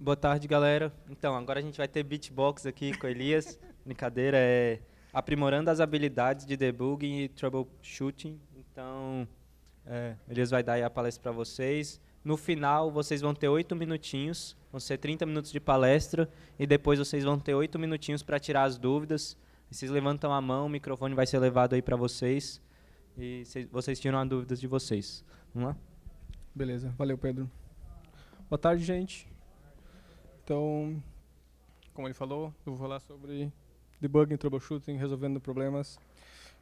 Boa tarde, galera. Então, agora a gente vai ter beatbox aqui com Elias. Brincadeira, é aprimorando as habilidades de debugging e troubleshooting. Então, é, Elias vai dar a palestra para vocês. No final, vocês vão ter oito minutinhos, vão ser 30 minutos de palestra, e depois vocês vão ter oito minutinhos para tirar as dúvidas. Vocês levantam a mão, o microfone vai ser levado aí para vocês e vocês tinham dúvidas de vocês. Vamos lá? É? Beleza, valeu, Pedro. Boa tarde, gente. Então, como ele falou, eu vou falar sobre debugging, troubleshooting, resolvendo problemas.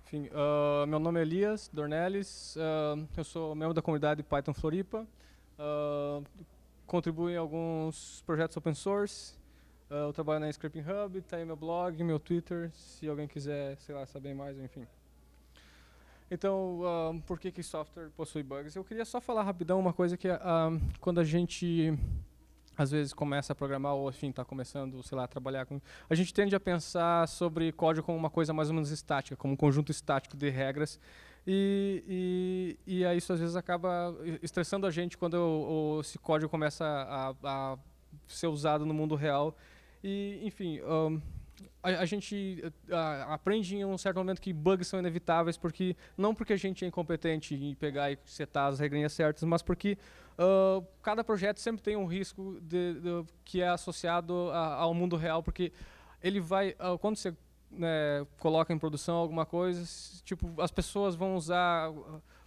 Enfim, uh, meu nome é Elias Dornelles, uh, eu sou membro da comunidade Python Floripa, uh, contribuo em alguns projetos open source, eu trabalho na Scraping Hub, tem tá meu blog, meu Twitter, se alguém quiser, sei lá, saber mais, enfim. Então, um, ah, por que, que software possui bugs? Eu queria só falar rapidão uma coisa que um, ah, quando a gente às vezes começa a programar ou enfim está começando sei lá a trabalhar com a gente tende a pensar sobre código como uma coisa mais ou menos estática como um conjunto estático de regras e, e, e isso às vezes acaba estressando a gente quando o, o, esse código começa a, a, ser usado no mundo real e enfim um, ah, a, a gente a, aprende em um certo momento que bugs são inevitáveis, porque não porque a gente é incompetente em pegar e setar as regrinhas certas, mas porque uh, cada projeto sempre tem um risco de, de, que é associado a, ao mundo real, porque ele vai, uh, quando você né, coloca em produção alguma coisa, tipo, as pessoas vão usar,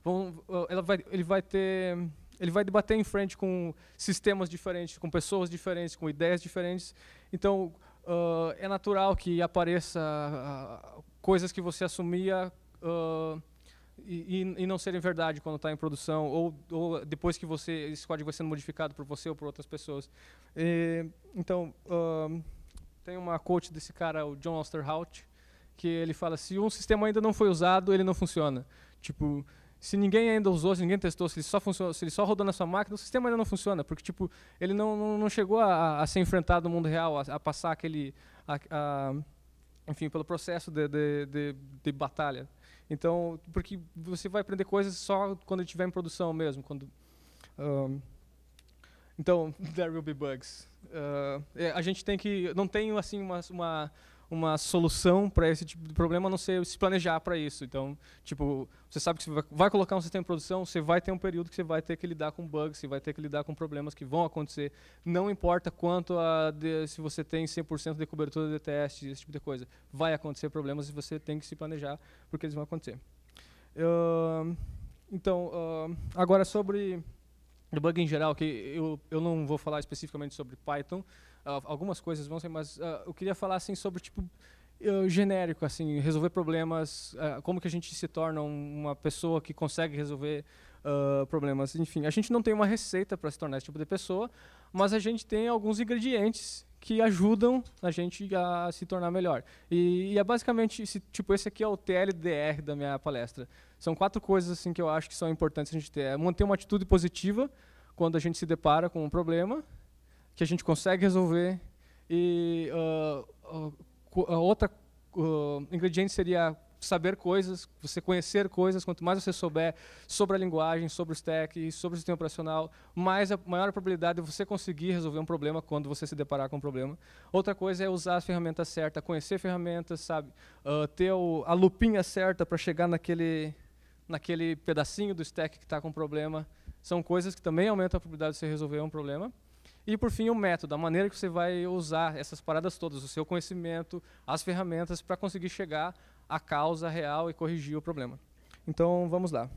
vão, ela vai, ele vai ter ele vai debater em frente com sistemas diferentes, com pessoas diferentes, com ideias diferentes. Então, uh, é natural que apareça uh, coisas que você assumia uh, e, e, não serem verdade quando está em produção ou, ou, depois que você esse código vai sendo modificado por você ou por outras pessoas. E, então tem uma coach desse cara, o John Osterhout, que ele fala se um sistema ainda não foi usado, ele não funciona. Tipo, se ninguém ainda usou, se ninguém testou, se ele só funcionou, se ele só rodou na sua máquina, o sistema ainda não funciona, porque tipo, ele não, não, não chegou a, a, ser enfrentado no mundo real, a, a passar aquele, a, enfim, pelo processo de, de, de, de, batalha. Então, porque você vai aprender coisas só quando estiver em produção mesmo, quando um, então, there will be bugs. Uh, a gente tem que, não tem assim uma, uma uma solução para esse tipo de problema a não ser se planejar para isso. Então, tipo, você sabe que você vai colocar um sistema em produção, você vai ter um período que você vai ter que lidar com bugs, você vai ter que lidar com problemas que vão acontecer. Não importa quanto a de, se você tem 100% de cobertura de testes esse tipo de coisa. Vai acontecer problemas e você tem que se planejar porque eles vão acontecer. Uh, então, uh, agora sobre bug em geral, que eu, eu não vou falar especificamente sobre Python, Uh, algumas coisas vão ser, mas uh, eu queria falar assim sobre tipo ah, genérico, assim, resolver problemas, como que a gente se torna uma pessoa que consegue resolver problemas. Enfim, a gente não tem uma receita para se tornar esse tipo de pessoa, mas a gente tem alguns ingredientes que ajudam a gente a se tornar melhor. E, e, é basicamente esse, tipo esse aqui é o TLDR da minha palestra. São quatro coisas assim que eu acho que são importantes a gente ter: é manter uma atitude positiva quando a gente se depara com um problema, que a gente consegue resolver. E uh, uh, outra uh, ingrediente seria saber coisas, você conhecer coisas. Quanto mais você souber sobre a linguagem, sobre o stack, sobre o sistema operacional, mais a maior a probabilidade de você conseguir resolver um problema quando você se deparar com um problema. Outra coisa é usar as ferramentas certas, conhecer ferramentas, sabe, uh, ter o, a lupinha certa para chegar naquele naquele pedacinho do stack que está com problema. São coisas que também aumentam a probabilidade de você resolver um problema. E por fim, o método, a maneira que você vai usar essas paradas todas, o seu conhecimento, as ferramentas para conseguir chegar à causa real e corrigir o problema. Então, vamos lá.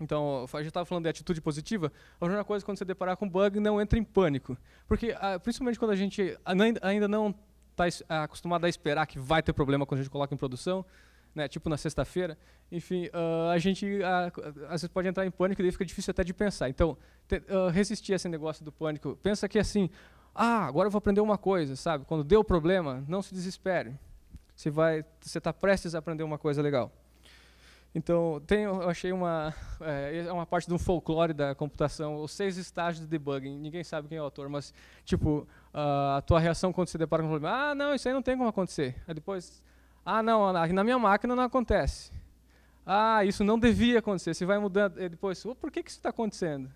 Então, a gente estava falando de atitude positiva. A primeira coisa, quando você deparar com um bug, não entre em pânico. Porque, ah, principalmente quando a gente ainda não está ah, acostumado a esperar que vai ter problema quando a gente coloca em produção, né? Tipo na sexta-feira. Enfim, uh, a gente uh, às vezes pode entrar em pânico e daí fica difícil até de pensar. Então, te, uh, resistir a esse negócio do pânico. Pensa que é assim, ah, agora eu vou aprender uma coisa, sabe? Quando deu problema, não se desespere. Você vai, você está prestes a aprender uma coisa legal. Então, tem, eu achei uma, eh, é uma parte de um folclore da computação, os seis estágios de debugging. Ninguém sabe quem é o autor, mas, tipo, ah, a tua reação quando se depara com um problema. Ah, não, isso aí não tem como acontecer. Aí depois, ah, não, na minha máquina não acontece. Ah, isso não devia acontecer. Você vai mudando e eh, depois, oh, por que, que isso está acontecendo?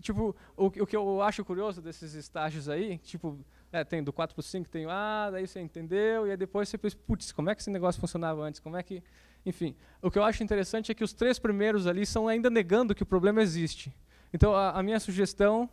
Tipo, o, o, que eu acho curioso desses estágios aí, tipo, é, tem do 4 para o 5, tem, ah, daí você entendeu, e aí depois você pensa, putz, como é que esse negócio funcionava antes? Como é que. Enfim, o que eu acho interessante é que os três primeiros ali são ainda negando que o problema existe. Então, a, a minha sugestão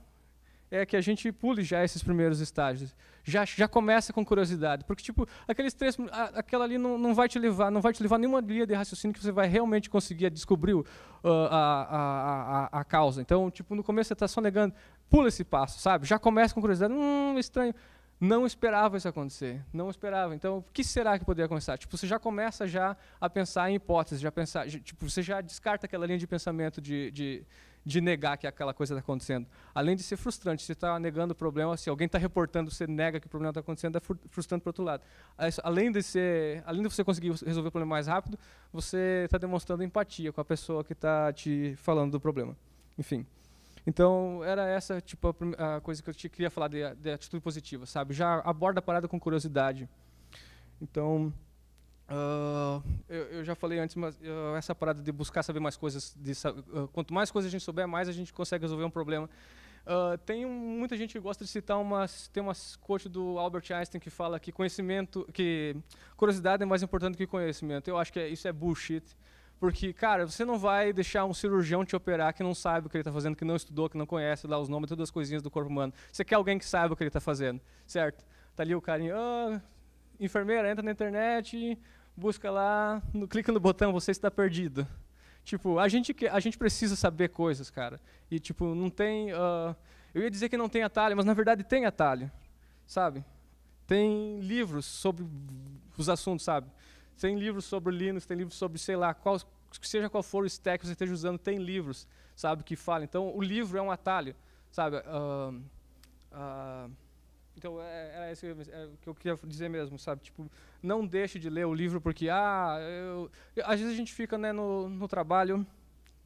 é que a gente pule já esses primeiros estágios. Já, já começa com curiosidade, porque tipo, aqueles três, a, aquela ali não, não vai te levar, não vai te levar nenhuma linha de raciocínio que você vai realmente conseguir descobrir uh, a, a, a, a, causa. Então, tipo, no começo você está só negando, pula esse passo, sabe? Já começa com curiosidade, hum, estranho. Não esperava isso acontecer, não esperava. Então, o que será que poderia acontecer? Tipo, você já começa já a pensar em hipóteses, já pensar, tipo, você já descarta aquela linha de pensamento de, de de negar que aquela coisa está acontecendo. Além de ser frustrante, você está negando o problema, se alguém está reportando, você nega que o problema está acontecendo, é frustrante para outro lado. Além de, ser, além de você conseguir resolver o problema mais rápido, você está demonstrando empatia com a pessoa que está te falando do problema. Enfim. Então, era essa tipo, a, coisa que eu te queria falar de, de atitude positiva, sabe? Já aborda a parada com curiosidade. Então, Uh, eu, eu, já falei antes, mas uh, essa parada de buscar saber mais coisas, de, uh, quanto mais coisas a gente souber, mais a gente consegue resolver um problema. tem um, muita gente que gosta de citar umas, tem umas quote do Albert Einstein que fala que conhecimento, que curiosidade é mais importante que conhecimento. Eu acho que é, isso é bullshit. Porque, cara, você não vai deixar um cirurgião te operar que não sabe o que ele está fazendo, que não estudou, que não conhece lá os nomes, todas as coisinhas do corpo humano. Você quer alguém que saiba o que ele está fazendo, certo? Tá ali o cara, enfermeira, entra na internet, busca lá, no, clica no botão, você está perdido. Tipo, a gente, a gente precisa saber coisas, cara. E, tipo, não tem. Uh, eu ia dizer que não tem atalho, mas na verdade tem atalho, sabe? Tem livros sobre os assuntos, sabe? Tem livros sobre Linux, tem livros sobre, sei lá, qual, seja qual for o stack que você esteja usando, tem livros, sabe, que falam. Então, o livro é um atalho, sabe? Uh, uh, então, era é, é, é isso é que eu queria dizer mesmo, sabe? Tipo, não deixe de ler o livro porque, ah, eu... às vezes a gente fica né, no, no trabalho,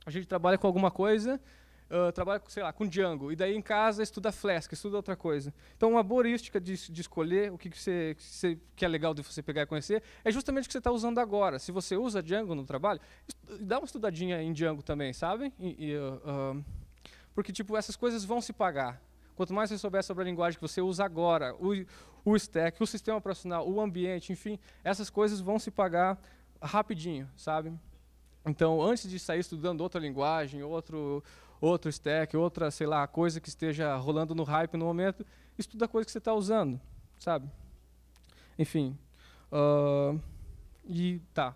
a gente trabalha com alguma coisa, uh, trabalha, sei lá, com Django, e daí em casa estuda Flask, estuda outra coisa. Então, uma heurística de, de escolher o que, que, você, que, você, que é legal de você pegar e conhecer é justamente o que você está usando agora. Se você usa Django no trabalho, dá uma estudadinha em Django também, sabe? E, e, uh, porque, tipo, essas coisas vão se pagar. Quanto mais você souber sobre a linguagem que você usa agora, o, o stack, o sistema operacional, o ambiente, enfim, essas coisas vão se pagar rapidinho, sabe? Então, antes de sair estudando outra linguagem, outro, outro stack, outra, sei lá, coisa que esteja rolando no hype no momento, estuda a coisa que você está usando, sabe? Enfim. Uh, e tá.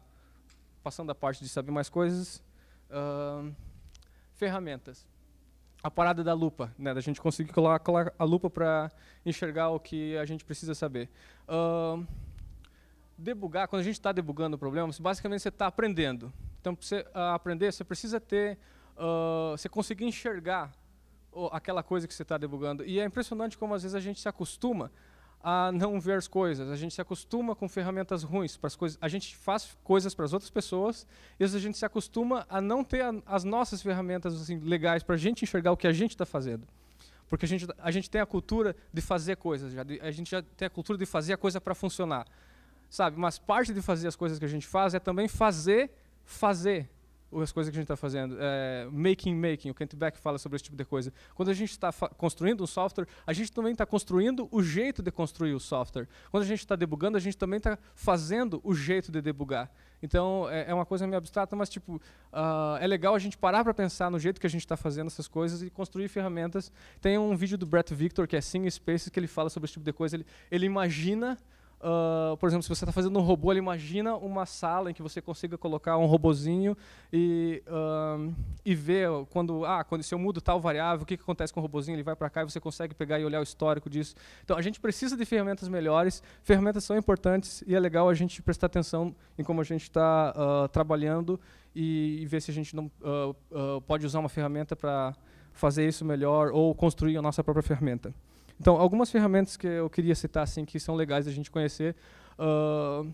Passando a parte de saber mais coisas. Uh, ferramentas a parada da lupa, né? Da gente conseguir colocar a lupa para enxergar o que a gente precisa saber. Uh, debugar, quando a gente está debugando problemas, basicamente você está aprendendo. Então, para você uh, aprender, você precisa ter, uh, você conseguir enxergar aquela coisa que você está debugando. E é impressionante como às vezes a gente se acostuma a não ver as coisas. A gente se acostuma com ferramentas ruins para as coisas. A gente faz coisas para as outras pessoas e a gente se acostuma a não ter a, as nossas ferramentas assim, legais para a gente enxergar o que a gente está fazendo. Porque a gente, a gente tem a cultura de fazer coisas, já, de, a gente já tem a cultura de fazer a coisa para funcionar. Sabe? Mas parte de fazer as coisas que a gente faz é também fazer, fazer as coisas que a gente está fazendo, é, making, making, o Kent Beck fala sobre esse tipo de coisa. Quando a gente está construindo um software, a gente também está construindo o jeito de construir o software. Quando a gente está debugando, a gente também está fazendo o jeito de debugar. Então, é, é, uma coisa meio abstrata, mas tipo, uh, é legal a gente parar para pensar no jeito que a gente está fazendo essas coisas e construir ferramentas. Tem um vídeo do Brett Victor, que é Sing Spaces, que ele fala sobre esse tipo de coisa. Ele, ele imagina uh, por exemplo, se você está fazendo um robô, imagina uma sala em que você consiga colocar um robozinho e, uh, e ver quando, ah, quando se eu mudo tal variável, o que, que acontece com o robozinho, ele vai para cá e você consegue pegar e olhar o histórico disso. Então, a gente precisa de ferramentas melhores, ferramentas são importantes e é legal a gente prestar atenção em como a gente está uh, ah, trabalhando e, e, ver se a gente não pode usar uma ferramenta para fazer isso melhor ou construir a nossa própria ferramenta. Então, algumas ferramentas que eu queria citar assim que são legais da gente conhecer uh,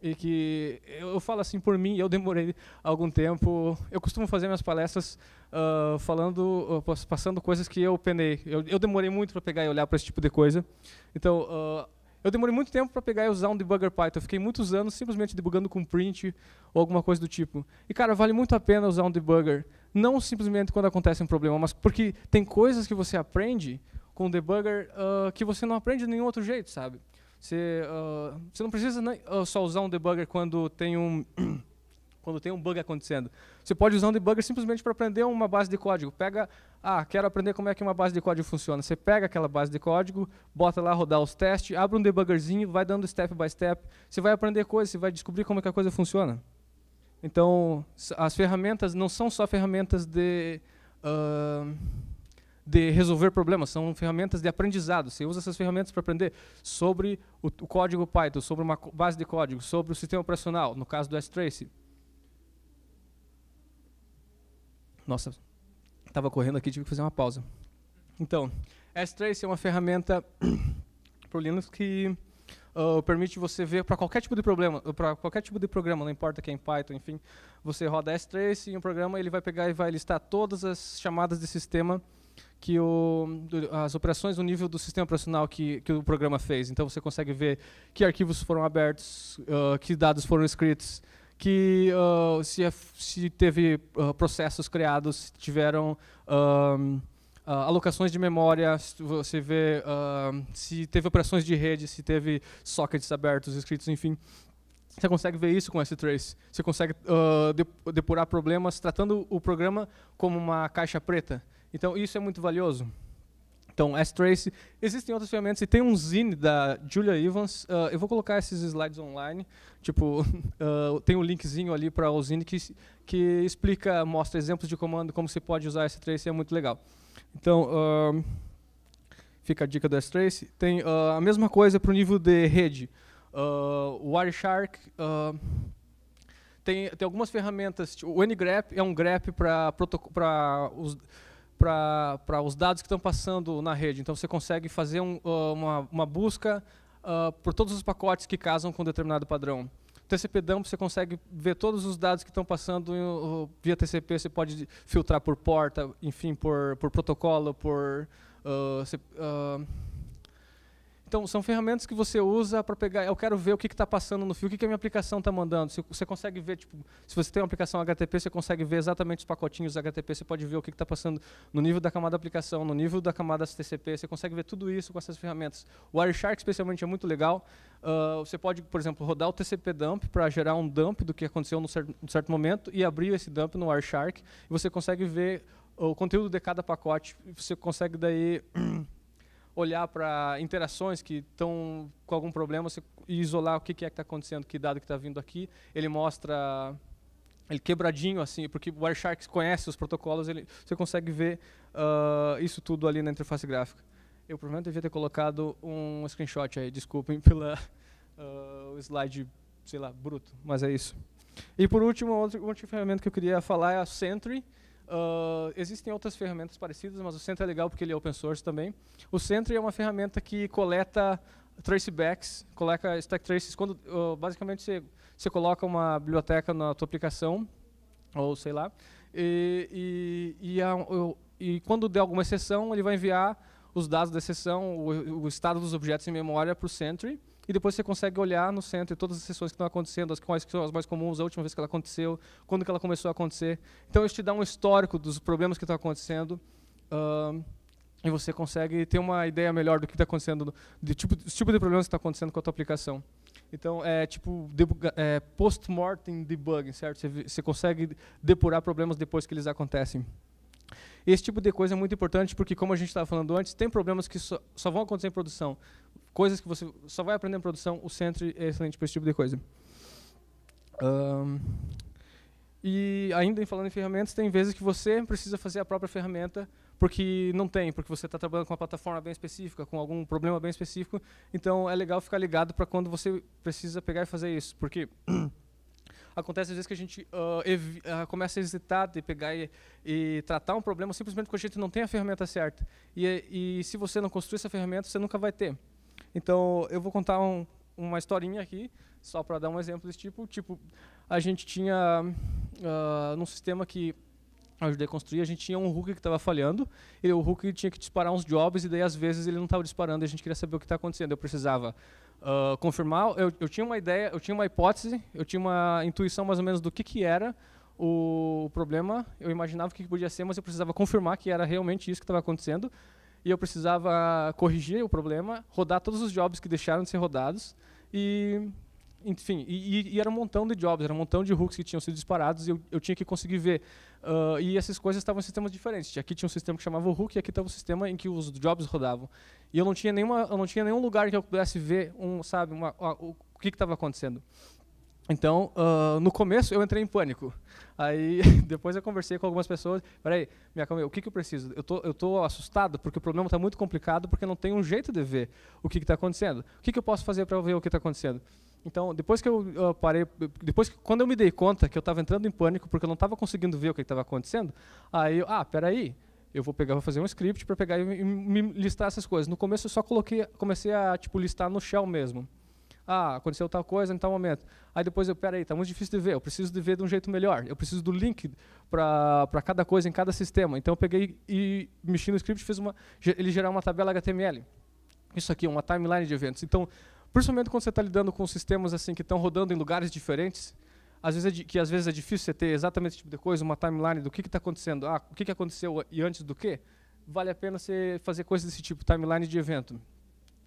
e que eu, eu, falo assim por mim, eu demorei algum tempo. Eu costumo fazer minhas palestras uh, falando, uh, passando coisas que eu penei. Eu, eu demorei muito para pegar e olhar para esse tipo de coisa. Então, eu demorei muito tempo para pegar e usar um debugger Python. Eu fiquei muitos anos simplesmente debugando com print ou alguma coisa do tipo. E, cara, vale muito a pena usar um debugger. Não simplesmente quando acontece um problema, mas porque tem coisas que você aprende com o debugger uh, que você não aprende de nenhum outro jeito, sabe? Você, uh, você não precisa nem, uh, só usar um debugger quando tem um, quando tem um bug acontecendo. Você pode usar um debugger simplesmente para aprender uma base de código. Pega, ah, quero aprender como é que uma base de código funciona. Você pega aquela base de código, bota lá rodar os testes, abre um debuggerzinho, vai dando step by step. Você vai aprender coisas, você vai descobrir como é que a coisa funciona. Então, as ferramentas não são só ferramentas de... Uh, de resolver problemas, são ferramentas de aprendizado. Você usa essas ferramentas para aprender sobre o, o, código Python, sobre uma base de código, sobre o sistema operacional, no caso do S-Trace. Nossa, estava correndo aqui, tive que fazer uma pausa. Então, S-Trace é uma ferramenta para o Linux que uh, permite você ver para qualquer tipo de problema, para qualquer tipo de programa, não importa que é em Python, enfim, você roda S-Trace e um programa ele vai pegar e vai listar todas as chamadas de sistema que o, as operações no nível do sistema operacional que, que o programa fez. Então você consegue ver que arquivos foram abertos, uh, que dados foram escritos, que uh, se, é, se, teve uh, processos criados, se tiveram um, alocações de memória, você vê se teve operações de rede, se teve sockets abertos, escritos, enfim. Você consegue ver isso com s trace. Você consegue depurar problemas tratando o programa como uma caixa preta. Então, isso é muito valioso. Então, S-Trace. Existem outras ferramentas e tem um zine da Julia Evans. Uh, eu vou colocar esses slides online. Tipo, uh, tem um linkzinho ali para o zine que, que explica, mostra exemplos de comando, como você pode usar S-Trace, é muito legal. Então, uh, fica a dica do S-Trace. Tem a mesma coisa para o nível de rede. o Wireshark... tem, tem algumas ferramentas, tipo, o ngrep é um grep para para os dados que estão passando na rede. Então você consegue fazer um, ah, uma, uma, busca uh, por todos os pacotes que casam com determinado padrão. TCP dump você consegue ver todos os dados que estão passando em, ah, via TCP, você pode filtrar por porta, enfim, por, por protocolo, por uh, você, uh, então, são ferramentas que você usa para pegar. Eu quero ver o que está passando no fio, o que, que a minha aplicação está mandando. Se, você consegue ver, tipo, se você tem uma aplicação HTTP, você consegue ver exatamente os pacotinhos HTTP, você pode ver o que está passando no nível da camada aplicação, no nível da camada HTTP, você consegue ver tudo isso com essas ferramentas. O Wireshark, especialmente, é muito legal. Uh, você pode, por exemplo, rodar o TCP dump para gerar um dump do que aconteceu num certo, num certo momento e abrir esse dump no Wireshark. E você consegue ver o conteúdo de cada pacote. Você consegue daí olhar para interações que estão com algum problema você, e isolar o que, que é que está acontecendo, que dado que está vindo aqui. Ele mostra ele quebradinho assim, porque o Wireshark conhece os protocolos, ele, você consegue ver uh, isso tudo ali na interface gráfica. Eu provavelmente devia ter colocado um screenshot aí, desculpem pela uh, slide, sei lá, bruto, mas é isso. E por último, outra, outra ferramenta que eu queria falar é a Sentry, Uh, existem outras ferramentas parecidas, mas o Sentry é legal porque ele é open source também. O Sentry é uma ferramenta que coleta tracebacks, coleta stack traces. Quando, uh, basicamente, você, você coloca uma biblioteca na tua aplicação, ou sei lá, e, e, e, a, é e quando der alguma exceção, ele vai enviar os dados da exceção, o, o estado dos objetos em memória para o Sentry, e depois você consegue olhar no centro e todas as sessões que estão acontecendo, as quais são as mais comuns, a última vez que ela aconteceu, quando que ela começou a acontecer. Então isso te dá um histórico dos problemas que estão acontecendo uh, e você consegue ter uma ideia melhor do que está acontecendo, do tipo, do tipo de problemas que está acontecendo com a tua aplicação. Então é tipo é, post-mortem debugging, certo? Você, você consegue depurar problemas depois que eles acontecem. Esse tipo de coisa é muito importante porque, como a gente estava falando antes, tem problemas que só, só, vão acontecer em produção, coisas que você só vai aprender em produção, o centro é excelente para esse tipo de coisa. Um, e ainda em falando em ferramentas, tem vezes que você precisa fazer a própria ferramenta porque não tem, porque você está trabalhando com uma plataforma bem específica, com algum problema bem específico. Então é legal ficar ligado para quando você precisa pegar e fazer isso, porque acontece às vezes que a gente uh, uh, começa a hesitar de pegar e, e, tratar um problema simplesmente porque a gente não tem a ferramenta certa. E, é, e se você não construir essa ferramenta, você nunca vai ter. Então, eu vou contar um, uma historinha aqui, só para dar um exemplo desse tipo. Tipo, a gente tinha, uh, num sistema que ajudei a construir, a gente tinha um hook que estava falhando, e o hook tinha que disparar uns jobs, e daí às vezes ele não estava disparando, e a gente queria saber o que está acontecendo. Eu precisava uh, confirmar, eu, eu, tinha uma ideia, eu tinha uma hipótese, eu tinha uma intuição mais ou menos do que, que era o, problema, eu imaginava o que podia ser, mas eu precisava confirmar que era realmente isso que estava acontecendo, e eu precisava corrigir o problema, rodar todos os jobs que deixaram de ser rodados e enfim, e, e, era um montão de jobs, era um montão de hooks que tinham sido disparados e eu, eu tinha que conseguir ver. Uh, e essas coisas estavam em sistemas diferentes. Aqui tinha um sistema que chamava hook e aqui estava um sistema em que os jobs rodavam. E eu não tinha, nenhuma, eu não tinha nenhum lugar que eu pudesse ver um, sabe, uma, uma, o, que estava acontecendo. Então, uh, no começo eu entrei em pânico. Aí depois eu conversei com algumas pessoas. Peraí, me acalmei, o que, que eu preciso? Eu tô, eu tô assustado porque o problema está muito complicado porque não tem um jeito de ver o que está acontecendo. O que, que eu posso fazer para ver o que está acontecendo? Então, depois que eu uh, parei, depois que, quando eu me dei conta que eu estava entrando em pânico porque eu não estava conseguindo ver o que estava acontecendo, aí, eu, ah, peraí, eu vou pegar, vou fazer um script para pegar e, e, me listar essas coisas. No começo eu só coloquei, comecei a tipo listar no shell mesmo. Ah, aconteceu tal coisa em tal momento. Aí depois eu, peraí, está muito difícil de ver, eu preciso de ver de um jeito melhor, eu preciso do link para cada coisa em cada sistema. Então eu peguei e mexi no script fiz uma, ele gerar uma tabela HTML. Isso aqui, uma timeline de eventos. Então, principalmente quando você está lidando com sistemas assim que estão rodando em lugares diferentes, às vezes é que às vezes é difícil você ter exatamente esse tipo de coisa, uma timeline do que está acontecendo, ah, o que, que aconteceu e antes do que, vale a pena você fazer coisas desse tipo, timeline de evento.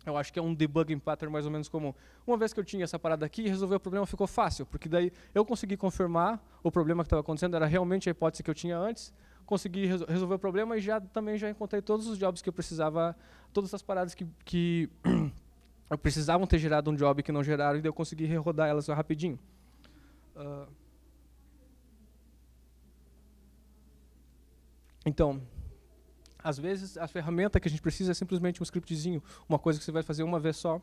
Eu acho que é um debugging pattern mais ou menos comum. Uma vez que eu tinha essa parada aqui, resolver o problema ficou fácil, porque daí eu consegui confirmar o problema que estava acontecendo, era realmente a hipótese que eu tinha antes, consegui resol resolver o problema e já também já encontrei todos os jobs que eu precisava, todas as paradas que, que eu precisavam ter gerado um job que não geraram, e daí eu consegui rerodar elas rapidinho. Uh. então, às vezes a ferramenta que a gente precisa é simplesmente um scriptzinho, uma coisa que você vai fazer uma vez só.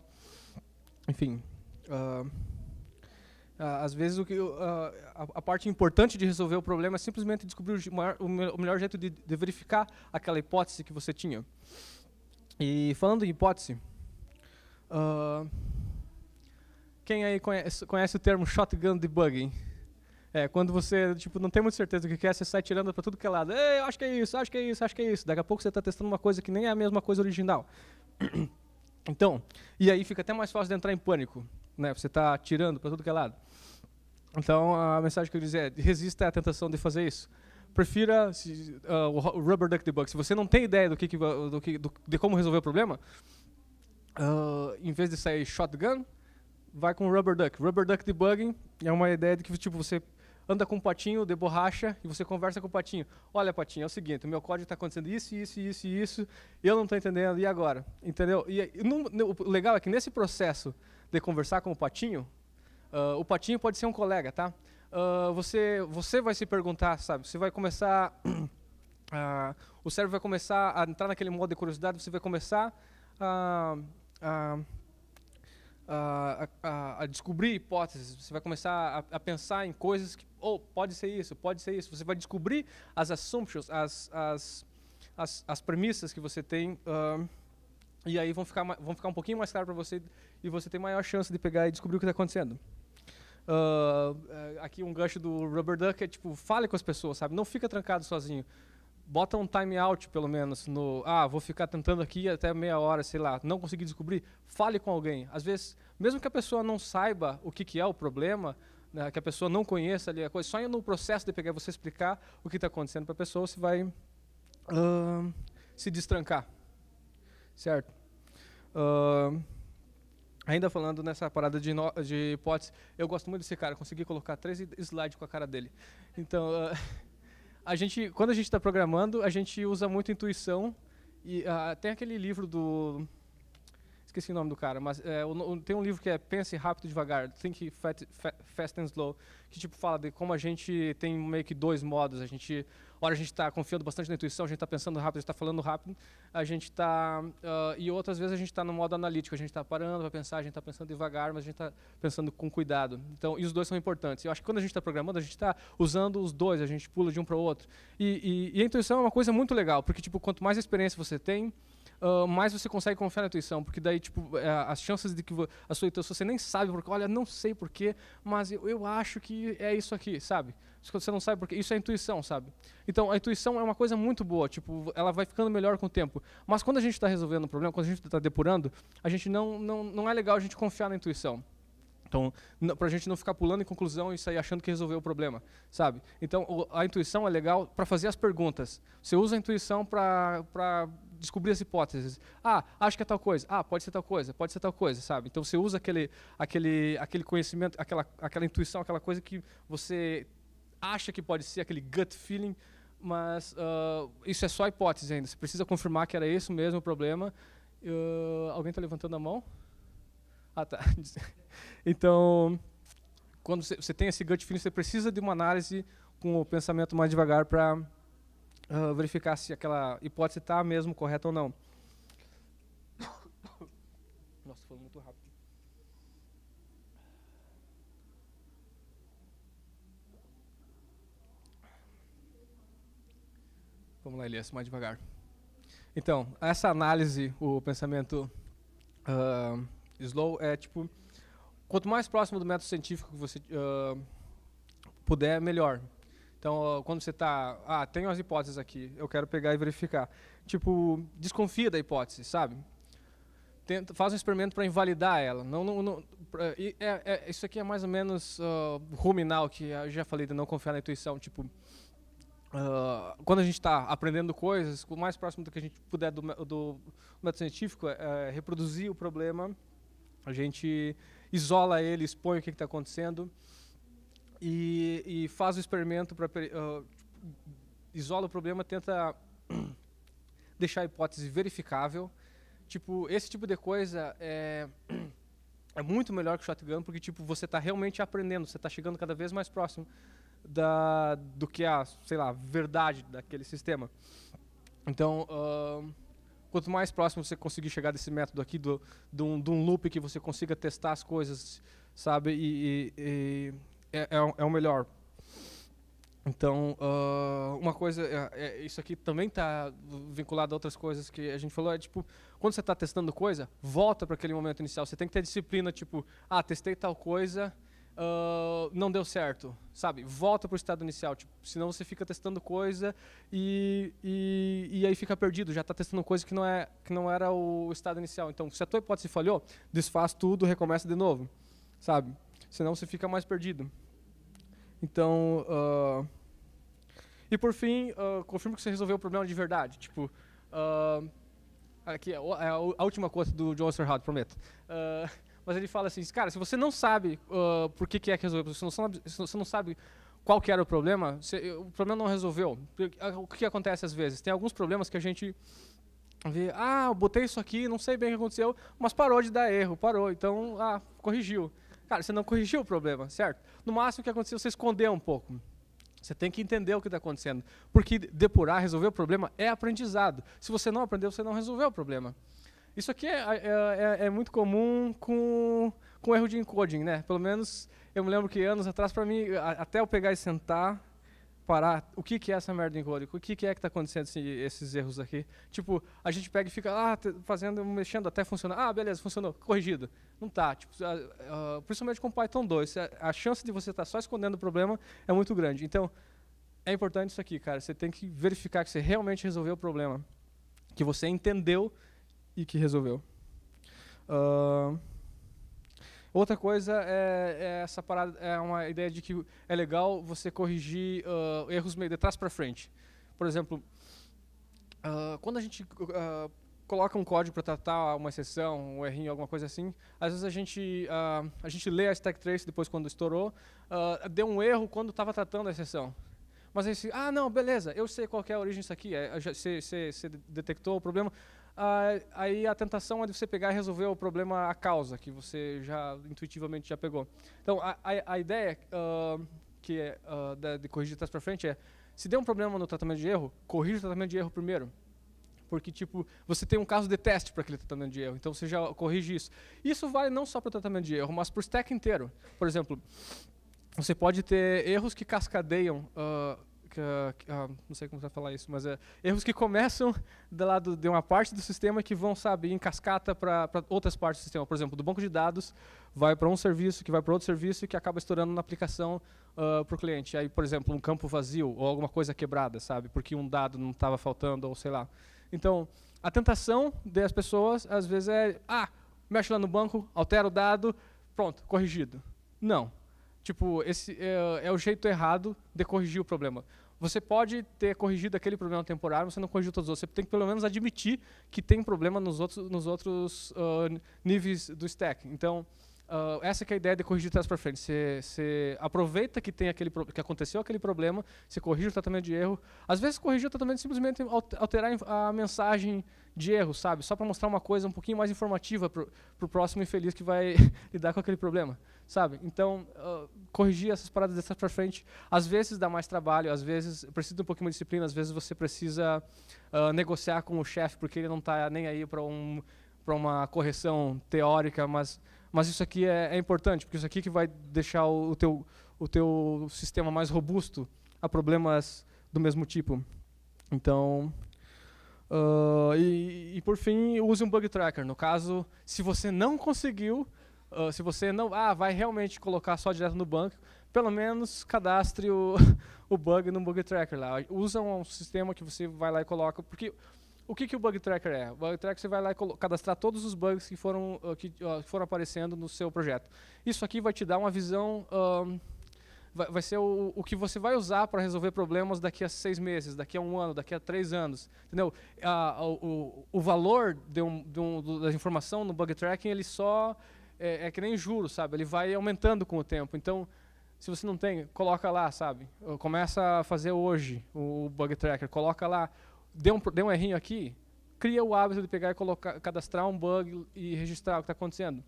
Enfim. Uh, às vezes o que, uh, a, a, parte importante de resolver o problema é simplesmente descobrir o, maior, o, melhor jeito de, de verificar aquela hipótese que você tinha. E falando em hipótese, uh, quem aí conhece, conhece o termo shotgun debugging? É, quando você, tipo, não tem muita certeza do que quer, é, você sai tirando para tudo que é lado. Ei, eu acho que é isso, acho que é isso, acho que é isso. Daqui a pouco você está testando uma coisa que nem é a mesma coisa original. Então, e aí fica até mais fácil de entrar em pânico, né? Você está tirando para tudo que é lado. Então, a mensagem que eu dizer é, resista à tentação de fazer isso. Prefira se, uh, o rubber duck debug. Se você não tem ideia do que, que do que do, de como resolver o problema, uh, em vez de sair shotgun, vai com rubber duck. Rubber duck debugging é uma ideia de que tipo você anda com um patinho de borracha e você conversa com o patinho. Olha, patinho, é o seguinte, o meu código está acontecendo isso, isso, isso e isso, eu não estou entendendo, e agora? Entendeu? E, o legal é que nesse processo de conversar com o patinho, uh, ah, o patinho pode ser um colega, tá? Uh, você, você vai se perguntar, sabe? Você vai começar... uh, o cérebro vai começar a entrar naquele modo de curiosidade, você vai começar a... a a, a, a, descobrir hipóteses, você vai começar a, a, pensar em coisas que ou oh, pode ser isso, pode ser isso. Você vai descobrir as assumptions, as, as, as, as premissas que você tem, uh, e aí vão ficar, vão ficar um pouquinho mais claro para você, e você tem maior chance de pegar e descobrir o que está acontecendo. Uh, aqui um gancho do Rubber Duck é tipo, fale com as pessoas, sabe? Não fica trancado sozinho. Bota um time out, pelo menos, no. Ah, vou ficar tentando aqui até meia hora, sei lá, não consegui descobrir. Fale com alguém. Às vezes, mesmo que a pessoa não saiba o que, que é o problema, né, que a pessoa não conheça ali a coisa, só no processo de pegar você explicar o que está acontecendo para a pessoa, você vai uh, se destrancar, certo? Uh, ainda falando nessa parada de, no, de hipótese, eu gosto muito desse cara, consegui colocar três slides com a cara dele. Então, uh, a gente, quando a gente está programando, a gente usa muito intuição e uh, tem aquele livro do esqueci o nome do cara, mas é, o, tem um livro que é Pense Rápido Devagar, Think Fat, Fast and Slow, que tipo fala de como a gente tem meio que dois modos. A gente, hora a gente está confiando bastante na intuição, a gente está pensando rápido, a gente está falando rápido, a gente está uh, e outras vezes a gente está no modo analítico, a gente está parando para pensar, a gente está pensando devagar, mas a gente está pensando com cuidado. Então, e os dois são importantes. Eu acho que quando a gente está programando, a gente está usando os dois, a gente pula de um para o outro. E, e, e a intuição é uma coisa muito legal, porque tipo quanto mais experiência você tem, uh, mais você consegue confiar na intuição, porque daí, tipo, é, as chances de que a sua intuição você nem sabe, porque, olha, não sei porquê, mas eu, eu acho que é isso aqui, sabe? Você não sabe porque Isso é intuição, sabe? Então, a intuição é uma coisa muito boa, tipo, ela vai ficando melhor com o tempo. Mas quando a gente está resolvendo um problema, quando a gente está depurando, a gente não, não, não é legal a gente confiar na intuição. Então, para a gente não ficar pulando em conclusão e sair achando que resolveu o problema, sabe? Então, o, a intuição é legal para fazer as perguntas. Você usa a intuição para descobrir as hipóteses. Ah, acho que é tal coisa. Ah, pode ser tal coisa, pode ser tal coisa, sabe? Então você usa aquele, aquele, aquele conhecimento, aquela, aquela intuição, aquela coisa que você acha que pode ser, aquele gut feeling, mas uh, isso é só hipótese ainda. Você precisa confirmar que era esse mesmo o problema. Uh, alguém está levantando a mão? Ah, tá. então, quando você tem esse gut feeling, você precisa de uma análise com o pensamento mais devagar para uh, verificar se aquela hipótese está mesmo correta ou não. Nossa, foi muito rápido. Vamos lá, Elias, mais devagar. Então, essa análise, o pensamento uh, slow, é tipo: quanto mais próximo do método científico que você uh, puder, melhor. Então, quando você está, ah, tenho as hipóteses aqui, eu quero pegar e verificar. Tipo, desconfia da hipótese, sabe? Tenta, faz um experimento para invalidar ela. Não, não, não é, é, isso aqui é mais ou menos uh, ruminal, que eu já falei de não confiar na intuição. Tipo, uh, quando a gente está aprendendo coisas, o mais próximo do que a gente puder do, do método científico é, é reproduzir o problema. A gente isola ele, expõe o que está acontecendo e, e faz o experimento para uh, ah, isola o problema, tenta deixar a hipótese verificável. Tipo, esse tipo de coisa é é muito melhor que o shotgun porque tipo você está realmente aprendendo, você está chegando cada vez mais próximo da do que a, sei lá, verdade daquele sistema. Então, uh, quanto mais próximo você conseguir chegar desse método aqui, do, de, um, loop que você consiga testar as coisas, sabe? E, e, é, é, é o melhor. Então, uh, uma coisa, é, é, isso aqui também está vinculado a outras coisas que a gente falou, é tipo, quando você está testando coisa, volta para aquele momento inicial. Você tem que ter disciplina, tipo, ah, testei tal coisa, uh, não deu certo, sabe? Volta para o estado inicial, tipo, senão você fica testando coisa e, e, e aí fica perdido, já está testando coisa que não, é, que não era o estado inicial. Então, se a tua hipótese falhou, desfaz tudo, recomeça de novo, sabe? Senão você fica mais perdido. Então. Uh, e por fim, uh, confirmo que você resolveu o problema de verdade. Tipo. Uh, aqui é a, última coisa do John Osterhout, prometo. Uh, mas ele fala assim: cara, se você não sabe uh, por que, que é que resolveu, se você não sabe qual que era o problema, se, eh, o problema não resolveu. O que acontece às vezes? Tem alguns problemas que a gente vê, ah, eu botei isso aqui, não sei bem o que aconteceu, mas parou de dar erro, parou, então, ah, corrigiu. Cara, você não corrigiu o problema, certo? No máximo o que aconteceu, é você escondeu um pouco. Você tem que entender o que está acontecendo. Porque depurar, resolver o problema é aprendizado. Se você não aprendeu, você não resolveu o problema. Isso aqui é, é, é, é muito comum com, com erro de encoding, né? Pelo menos eu me lembro que anos atrás, para mim, até eu pegar e sentar, parar o que, que é essa merda em código, o que, que é que está acontecendo assim, esses erros aqui. Tipo, a gente pega e fica ah, fazendo, mexendo até funcionar. Ah, beleza, funcionou, corrigido. Não tá. Tipo, uh, uh, principalmente com Python 2, a, chance de você estar tá só escondendo o problema é muito grande. Então, é importante isso aqui, cara. Você tem que verificar que você realmente resolveu o problema, que você entendeu e que resolveu. Uh, Outra coisa é, é, essa parada, é uma ideia de que é legal você corrigir uh, erros meio de trás para frente. Por exemplo, uh, quando a gente uh, coloca um código para tratar uma exceção, um errinho, alguma coisa assim, às vezes a gente, a gente lê a stack trace depois quando estourou, deu um erro quando estava tratando a exceção. Mas aí, ah, não, beleza, eu sei qual é a origem disso aqui, é, você, você, você detectou o problema, ah, aí a tentação é de você pegar e resolver o problema, a causa, que você já intuitivamente já pegou. Então, a, a, a ideia uh, que é, uh, ah, de, de, corrigir de trás para frente é, se der um problema no tratamento de erro, corrija o tratamento de erro primeiro. Porque, tipo, você tem um caso de teste para aquele tratamento de erro, então você já corrige isso. Isso vale não só para o tratamento de erro, mas para o stack inteiro. Por exemplo, você pode ter erros que cascadeiam... Uh, que, uh, não sei como vai falar isso, mas é, erros que começam do lado de uma parte do sistema que vão, sabe, em cascata para outras partes do sistema. Por exemplo, do banco de dados vai para um serviço, que vai para outro serviço, que acaba estourando na aplicação uh, ah, para o cliente. Aí, por exemplo, um campo vazio ou alguma coisa quebrada, sabe, porque um dado não estava faltando ou sei lá. Então, a tentação das pessoas, às vezes, é, ah, mexe lá no banco, altera o dado, pronto, corrigido. Não, Tipo, esse é, é, o jeito errado de corrigir o problema. Você pode ter corrigido aquele problema temporário, você não corrigiu todos os outros. Você tem que pelo menos admitir que tem problema nos outros, nos outros uh, níveis do stack. Então, Uh, essa é a ideia de corrigir de trás para frente. Você aproveita que tem aquele que aconteceu aquele problema, você corrige o tratamento de erro. Às vezes corrigir o tratamento é simplesmente alterar a mensagem de erro, sabe? Só para mostrar uma coisa um pouquinho mais informativa para o próximo infeliz que vai lidar com aquele problema, sabe? Então, uh, corrigir essas paradas de trás para frente, às vezes dá mais trabalho, às vezes precisa de um pouquinho de disciplina, às vezes você precisa uh, negociar com o chefe porque ele não está nem aí para um para uma correção teórica, mas mas isso aqui é, é, importante, porque isso aqui que vai deixar o, o, teu, o teu sistema mais robusto a problemas do mesmo tipo. Então, uh, e, e, por fim, use um bug tracker. No caso, se você não conseguiu, uh, se você não ah, vai realmente colocar só direto no banco, pelo menos cadastre o, o bug no bug tracker lá. Usa um sistema que você vai lá e coloca, porque o que, que o bug tracker é? O bug tracker você vai lá e cadastrar todos os bugs que foram, uh, que uh, foram aparecendo no seu projeto. Isso aqui vai te dar uma visão, vai, vai, ser o, o, que você vai usar para resolver problemas daqui a seis meses, daqui a um ano, daqui a três anos. Entendeu? Uh, o, o, valor de um, de um, da informação no bug tracking, ele só é, é que nem juros, sabe? Ele vai aumentando com o tempo. Então, se você não tem, coloca lá, sabe? Começa a fazer hoje o bug tracker, coloca lá deu um, deu um errinho aqui, cria o hábito de pegar e colocar, cadastrar um bug e registrar o que está acontecendo.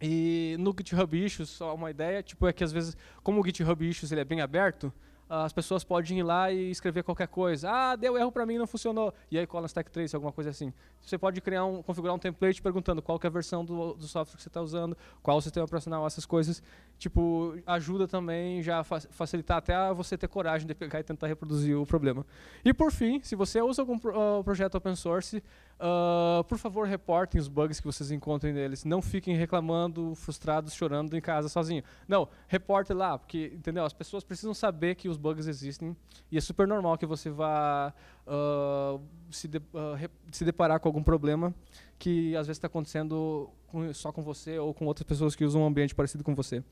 E no GitHub Issues, só uma ideia, tipo, é que às vezes, como o GitHub Issues ele é bem aberto, as pessoas podem ir lá e escrever qualquer coisa. Ah, deu erro para mim, não funcionou. E aí cola no Stack Trace, alguma coisa assim. Você pode criar um, configurar um template perguntando qual é a versão do, do software que você está usando, qual o sistema operacional, essas coisas tipo, ajuda também já a facilitar até você ter coragem de pegar e tentar reproduzir o problema. E por fim, se você usa algum ah, projeto open source, uh, por favor reportem os bugs que vocês encontrem neles. Não fiquem reclamando, frustrados, chorando em casa sozinho. Não, reporte lá, porque entendeu? As pessoas precisam saber que os bugs existem e é super normal que você vá ah, se, de, uh, se deparar com algum problema que às vezes está acontecendo com, só com você ou com outras pessoas que usam um ambiente parecido com você.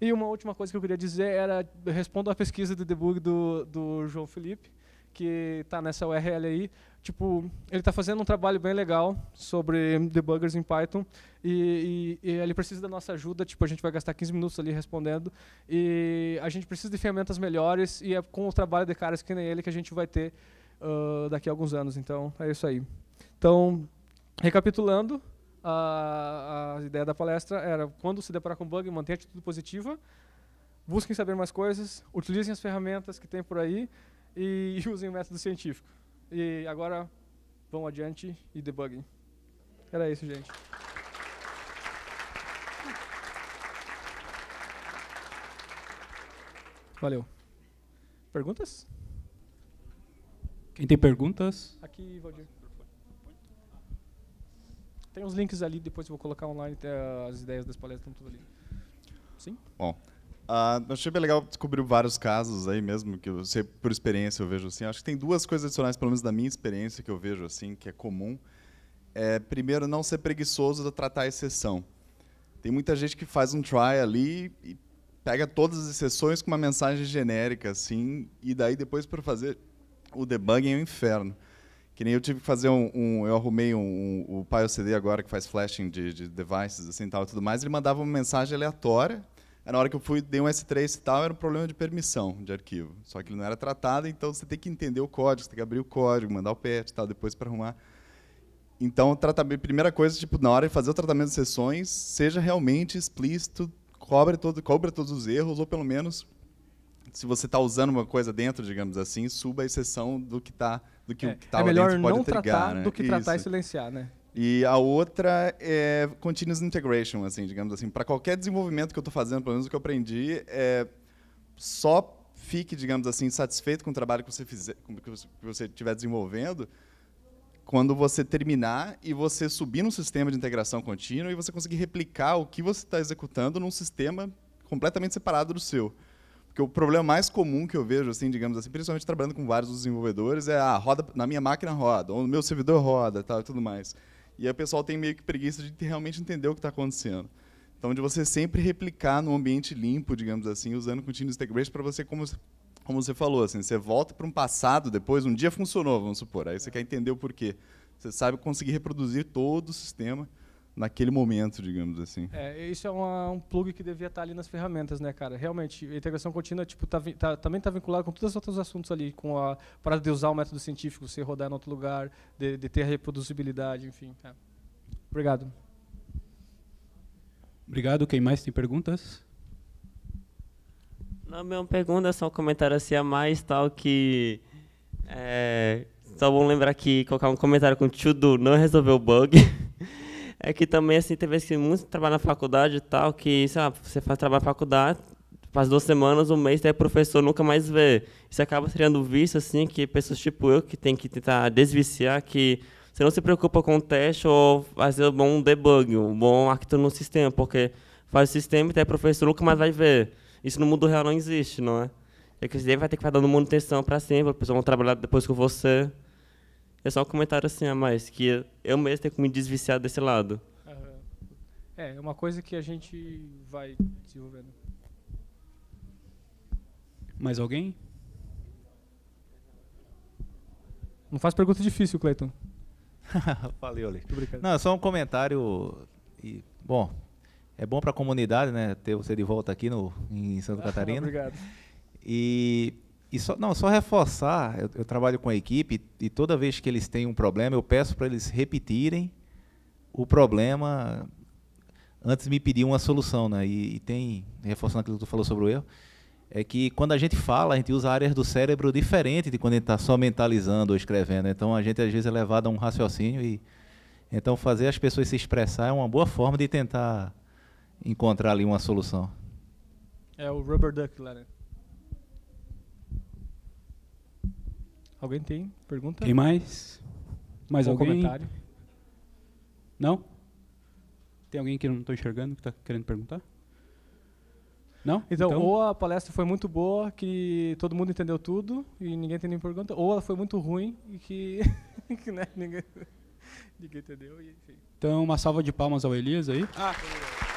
E uma última coisa que eu queria dizer era, respondo à pesquisa de debug do, do João Felipe, que está nessa URL aí. Tipo, ele está fazendo um trabalho bem legal sobre debuggers em Python e, e, e, ele precisa da nossa ajuda. Tipo, a gente vai gastar 15 minutos ali respondendo e a gente precisa de ferramentas melhores e é com o trabalho de caras que nem ele que a gente vai ter uh, daqui a alguns anos. Então, é isso aí. Então, recapitulando, a, a ideia da palestra era, quando se deparar com bug, mantenha a atitude positiva, busquem saber mais coisas, utilizem as ferramentas que tem por aí e, e usem o método científico. E agora, vão adiante e debuguem. Era isso, gente. Valeu. Perguntas? Quem tem perguntas? Aqui, Valdir. Tem uns links ali, depois eu vou colocar online, as ideias das palestras estão tudo ali. Sim? Bom, uh, achei bem legal, descobrir vários casos aí mesmo, que você por experiência eu vejo assim. Acho que tem duas coisas adicionais, pelo menos da minha experiência, que eu vejo assim, que é comum. É, primeiro, não ser preguiçoso de tratar a exceção. Tem muita gente que faz um try ali e pega todas as exceções com uma mensagem genérica, assim, e daí depois para fazer o debugging é um inferno. Que nem eu tive que fazer um. um eu arrumei um, um, o Pio CD agora que faz flashing de, de devices assim, tal, e tudo mais. Ele mandava uma mensagem aleatória. era na hora que eu fui, dei um S3 e tal, era um problema de permissão de arquivo. Só que ele não era tratado, então você tem que entender o código, você tem que abrir o código, mandar o patch e tal, depois para arrumar. Então, tratamento, primeira coisa, tipo, na hora de fazer o tratamento de sessões, seja realmente explícito, cobre todo, cobra todos os erros, ou pelo menos se você está usando uma coisa dentro, digamos assim, suba a exceção do que está do que é, o que tá é melhor dentro pode não trigar, tratar né? do que tratar Isso. e silenciar, né? E a outra é continuous integration, assim, digamos assim, para qualquer desenvolvimento que eu estou fazendo, pelo menos o que eu aprendi, é só fique, digamos assim, satisfeito com o trabalho que você fizer, que você estiver desenvolvendo, quando você terminar e você subir num sistema de integração contínua e você conseguir replicar o que você está executando num sistema completamente separado do seu. Porque o problema mais comum que eu vejo, assim, digamos assim, principalmente trabalhando com vários desenvolvedores, é a ah, roda na minha máquina roda, ou no meu servidor roda, tal, e tudo mais. E aí o pessoal tem meio que preguiça de realmente entender o que está acontecendo. Então, de você sempre replicar num ambiente limpo, digamos assim, usando continuous integration para você, como, como você falou, assim, você volta para um passado depois, um dia funcionou, vamos supor, aí você quer entender o porquê. Você sabe conseguir reproduzir todo o sistema naquele momento, digamos assim. É, isso é uma, um plug que devia estar ali nas ferramentas, né, cara? Realmente, a integração contínua tipo, tá, tá, também está vinculada com todos os outros assuntos ali, com a parada de usar o método científico, você rodar em outro lugar, de, de ter a reproduzibilidade, enfim. É. Obrigado. Obrigado. Quem mais tem perguntas? Não, minha pergunta é só um comentário assim a mais, tal, que... É, só vamos lembrar que colocar um comentário com to do não resolveu o bug. É que também, assim, teve vezes assim, que muito trabalho na faculdade e tal, que, sei lá, você faz trabalho na faculdade, faz duas semanas, um mês, até o professor nunca mais vê. Isso acaba criando vício, assim, que pessoas tipo eu, que tem que tentar desviciar, que você não se preocupa com o teste ou fazer um bom debug, um bom arquiteto no sistema, porque faz o sistema e até o professor nunca mais vai ver. Isso no mundo real não existe, não é? É que você vai ter que fazer dando manutenção para sempre, a pessoa vai trabalhar depois com você. É só um comentário assim a mais, que eu mesmo tenho que me desviciar desse lado. É, é uma coisa que a gente vai desenvolvendo. Mais alguém? Não faz pergunta difícil, Cleiton. Valeu, Ale. Não, é só um comentário. E, bom, é bom para a comunidade, né, ter você de volta aqui no, em Santa Catarina. Obrigado. E e só, não, só reforçar, eu, eu trabalho com a equipe e, toda vez que eles têm um problema, eu peço para eles repetirem o problema antes me pedir uma solução, né? E, e tem, reforçando aquilo que tu falou sobre o erro, é que quando a gente fala, a gente usa áreas do cérebro diferente de quando a gente está só mentalizando ou escrevendo. Então a gente às vezes é levado a um raciocínio e então fazer as pessoas se expressar é uma boa forma de tentar encontrar ali uma solução. É o rubber duck lá, Alguém tem pergunta? Tem mais? Mais Ou alguém? comentário? Não? Tem alguém que eu não estou enxergando que está querendo perguntar? Não? Então, então, ou a palestra foi muito boa, que todo mundo entendeu tudo e ninguém tem nenhuma pergunta, ou ela foi muito ruim e que, que né, ninguém, ninguém, entendeu. E, então, uma salva de palmas ao Elias aí. Ah,